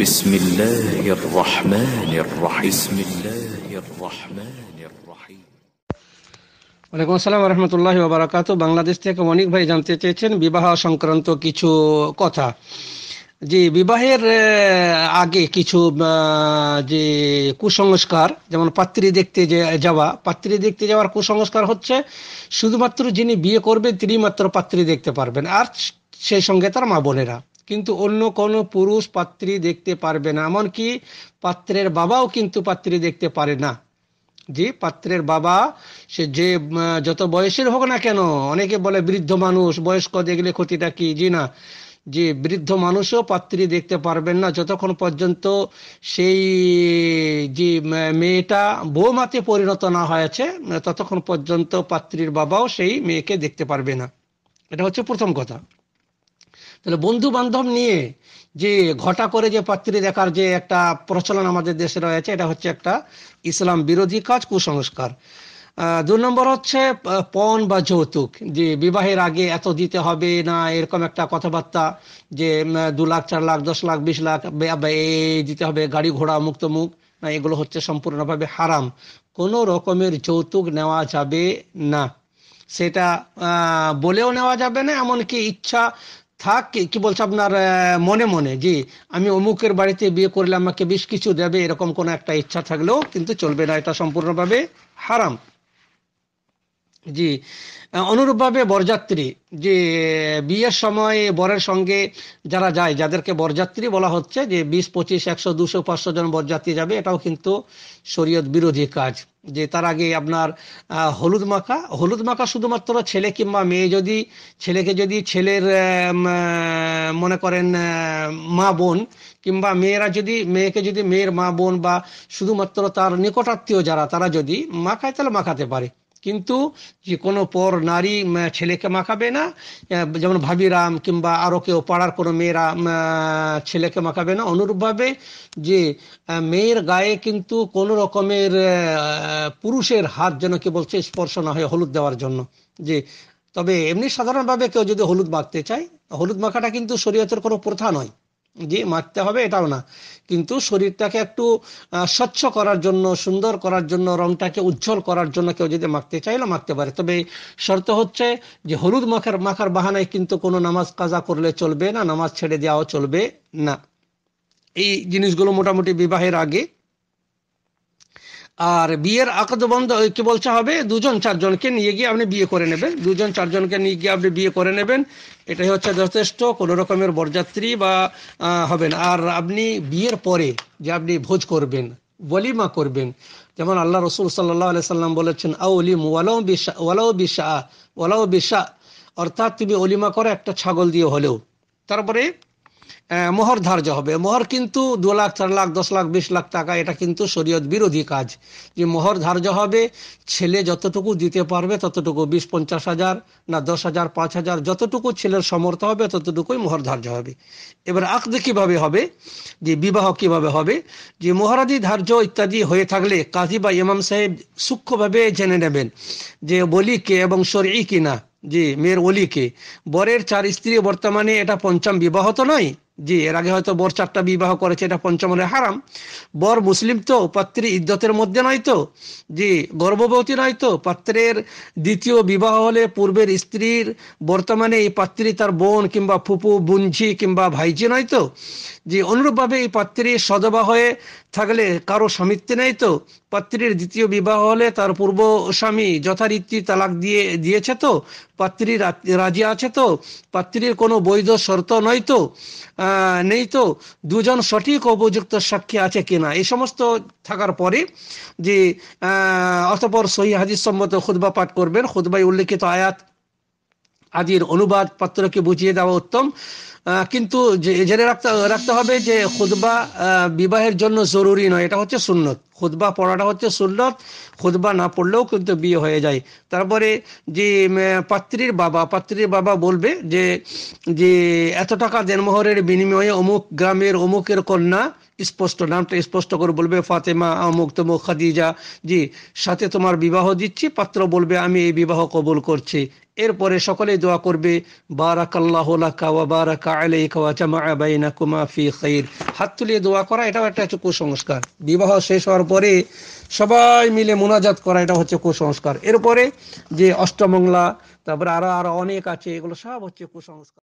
بسم الله الرحمن الرحيم بسم الله الرحمن الرحيم ওয়ালাইকুম আসসালাম রহমতুল্লাহ বারাকাত বাংলাদেশ থেকে অনেক ভাই জানতে চেয়েছেন বিবাহ সংক্রান্ত কিছু কথা যে বিবাহের আগে কিছু যে কুসংস্কার যেমন পাত্রী দেখতে যাওয়া পাত্রী দেখতে যাওয়ার কুসংস্কার হচ্ছে শুধুমাত্র যিনি বিয়ে করবেন তিনি মাত্র পাত্রী দেখতে পারবেন আর সেই সঙ্গে তার মা বোনেরা কিন্তু অন্য কোনো পুরুষ পাত্রী দেখতে পারবে না এমনকি পাত্রের বাবাও কিন্তু পাত্রী দেখতে পারে না জি পাত্রের বাবা সে যে যত বয়সের হোক না কেন অনেকে বলে বৃদ্ধ মানুষ বয়স্ক দেখলে ক্ষতিটা কি জি না যে বৃদ্ধ মানুষও পাত্রী দেখতে পারবেন না যতক্ষণ পর্যন্ত সেই যে মেয়েটা বৌমাতে পরিণত না হয়েছে ততক্ষণ পর্যন্ত পাত্রীর বাবাও সেই মেয়েকে দেখতে পারবে না এটা হচ্ছে প্রথম কথা তাহলে বন্ধু বান্ধব নিয়ে যে ঘটা করে যে পাত্রী দেখার যে একটা প্রচলন আমাদের দেশে রয়েছে এটা হচ্ছে একটা ইসলাম বিরোধী কাজ কুসংস্কার দু নম্বর হচ্ছে পণ বা যৌতুক যে বিবাহের আগে এত দিতে হবে না এরকম একটা কথাবার্তা যে দু লাখ চার লাখ দশ লাখ বিশ লাখ এই দিতে হবে গাড়ি ঘোড়া মুক্ত মুখ না এগুলো হচ্ছে সম্পূর্ণভাবে হারাম কোনো রকমের যৌতুক নেওয়া যাবে না সেটা বলেও নেওয়া যাবে না এমনকি ইচ্ছা থাক কি বলছে আপনার মনে মনে জি আমি অমুকের বাড়িতে বিয়ে করলে আমাকে বেশ কিছু দেবে এরকম কোনো একটা ইচ্ছা থাকলেও কিন্তু চলবে না এটা সম্পূর্ণভাবে হারাম জি অনুরূপভাবে বরযাত্রী যে বিয়ের সময় বরের সঙ্গে যারা যায় যাদেরকে বরযাত্রী বলা হচ্ছে যে বিশ পঁচিশ একশো দুশো পাঁচশো জন বরযাত্রী যাবে এটাও কিন্তু শরীয়ত বিরোধী কাজ যে তার আগে আপনার হলুদ মাখা হলুদ মাখা শুধুমাত্র ছেলে কিংবা মেয়ে যদি ছেলেকে যদি ছেলের মনে করেন মা বোন কিংবা মেয়েরা যদি মেয়েকে যদি মেয়ের মা বোন বা শুধুমাত্র তার নিকটাত্মীয় যারা তারা যদি মাখায় তাহলে মাখাতে পারে কিন্তু যে কোনো পর নারী ছেলেকে মাখাবে না যেমন ভাবিরাম কিংবা আরও কেউ পাড়ার কোনো মেয়েরা ছেলেকে মাখাবে না অনুরূপভাবে যে মেয়ের গায়ে কিন্তু কোনো রকমের পুরুষের হাত যেন কি বলছে স্পর্শ না হয় হলুদ দেওয়ার জন্য যে তবে এমনি সাধারণভাবে কেউ যদি হলুদ মাখতে চায় হলুদ মাখাটা কিন্তু শরীয়তের কোনো প্রথা নয় যে মারতে হবে এটাও না কিন্তু শরীরটাকে একটু স্বচ্ছ করার জন্য সুন্দর করার জন্য রংটাকে উজ্জ্বল করার জন্য কেউ যদি মাখতে চাইলে মাখতে পারে তবে শর্ত হচ্ছে যে হলুদ মাখার মাখার বাহানায় কিন্তু কোনো নামাজ কাজা করলে চলবে না নামাজ ছেড়ে দেওয়াও চলবে না এই জিনিসগুলো মোটামুটি বিবাহের আগে আর বিয়ের আকদ বন্ধ কি বলছে হবে দুজন চারজনকে নিয়ে গিয়ে আপনি বিয়ে করে নেবেন দুজন চারজনকে নিয়ে গিয়ে আপনি বিয়ে করে নেবেন এটাই হচ্ছে যথেষ্ট কোনো রকমের বরযাত্রী বা হবেন আর আপনি বিয়ের পরে যে আপনি ভোজ করবেন ওলিমা করবেন যেমন আল্লাহ রসুল সাল্লাহ আলি সাল্লাম বলেছেন আউলিম ওয়ালাও বিশা ওয়ালাও বিশা ওয়ালাও বিশা অর্থাৎ তুমি অলিমা করো একটা ছাগল দিয়ে হলেও তারপরে মোহর ধার্য হবে মোহর কিন্তু দু লাখ চার লাখ দশ লাখ বিশ লাখ টাকা এটা কিন্তু শরীয়ত বিরোধী কাজ যে মোহর ধার্য হবে ছেলে যতটুকু দিতে পারবে ততটুকু বিশ পঞ্চাশ হাজার না দশ হাজার পাঁচ হাজার যতটুকু ছেলের সমর্থ হবে ততটুকুই মোহর ধার্য হবে এবার আকদে কীভাবে হবে যে বিবাহ কিভাবে হবে যে মোহরাদি ধার্য ইত্যাদি হয়ে থাকলে কাজী বা ইমাম সাহেব সূক্ষ্মভাবে জেনে নেবেন যে বলি কে এবং শরী কিনা যে মেয়ের অলিকে বরের চার স্ত্রী বর্তমানে এটা পঞ্চম বিবাহ তো নয় জি এর আগে হয়তো বর চারটা বিবাহ করেছে এটা পঞ্চমরে হারাম বর মুসলিম তো পাত্রী ইদ্যতের মধ্যে নয় তো জি গর্ভবতী নয় তো পাত্রের দ্বিতীয় বিবাহ হলে পূর্বের স্ত্রীর বর্তমানে এই পাত্রী তার বোন কিংবা ফুপু বুঞ্ঝি কিংবা ভাইজি নয় তো জি অনুরূপভাবে এই পাত্রী সদবা হয়ে থাকলে কারো স্বামিত্বে নেই তো পাত্রীর দ্বিতীয় বিবাহ হলে তার পূর্ব স্বামী যথারীতি তালাক দিয়ে দিয়েছে তো পাত্রী রাজি আছে তো পাত্রীর কোনো বৈধ শর্ত নয় তো নেই তো দুজন সঠিক উপযুক্ত সাক্ষী আছে কিনা এই সমস্ত থাকার পরে যে অতপর সহি হাজির সম্মত খুদবা পাঠ করবেন খুদবাই উল্লেখিত আয়াত আদির অনুবাদ পাত্রকে বুঝিয়ে দেওয়া উত্তম কিন্তু জেনে রাখতে রাখতে হবে যে খুদবা বিবাহের জন্য জরুরি নয় এটা হচ্ছে সুন্নত খুদবা পড়াটা হচ্ছে সুন্নত খুদবা না পড়লেও কিন্তু বিয়ে হয়ে যায় তারপরে যে পাত্রীর বাবা পাত্রীর বাবা বলবে যে যে এত টাকা দেনমোহরের বিনিময়ে অমুক গ্রামের অমুকের কন্যা স্পষ্ট নামটা স্পষ্ট করে বলবে ফাতেমা আমুক তমুক খাদিজা জি সাথে তোমার বিবাহ দিচ্ছি পাত্র বলবে আমি এই বিবাহ কবুল করছি এরপরে সকলে দোয়া করবে বারাকাল্লাহলাকা ওয়া বারাকা আলাইকা ওয়া জামা বাইনাকুমা ফি খাইর হাত তুলিয়ে দোয়া করা এটাও একটা হচ্ছে কুসংস্কার বিবাহ শেষ হওয়ার পরে সবাই মিলে মোনাজাত করা এটা হচ্ছে কুসংস্কার এরপরে যে অষ্টমংলা তারপরে আরো আরো অনেক আছে এগুলো সব হচ্ছে কুসংস্কার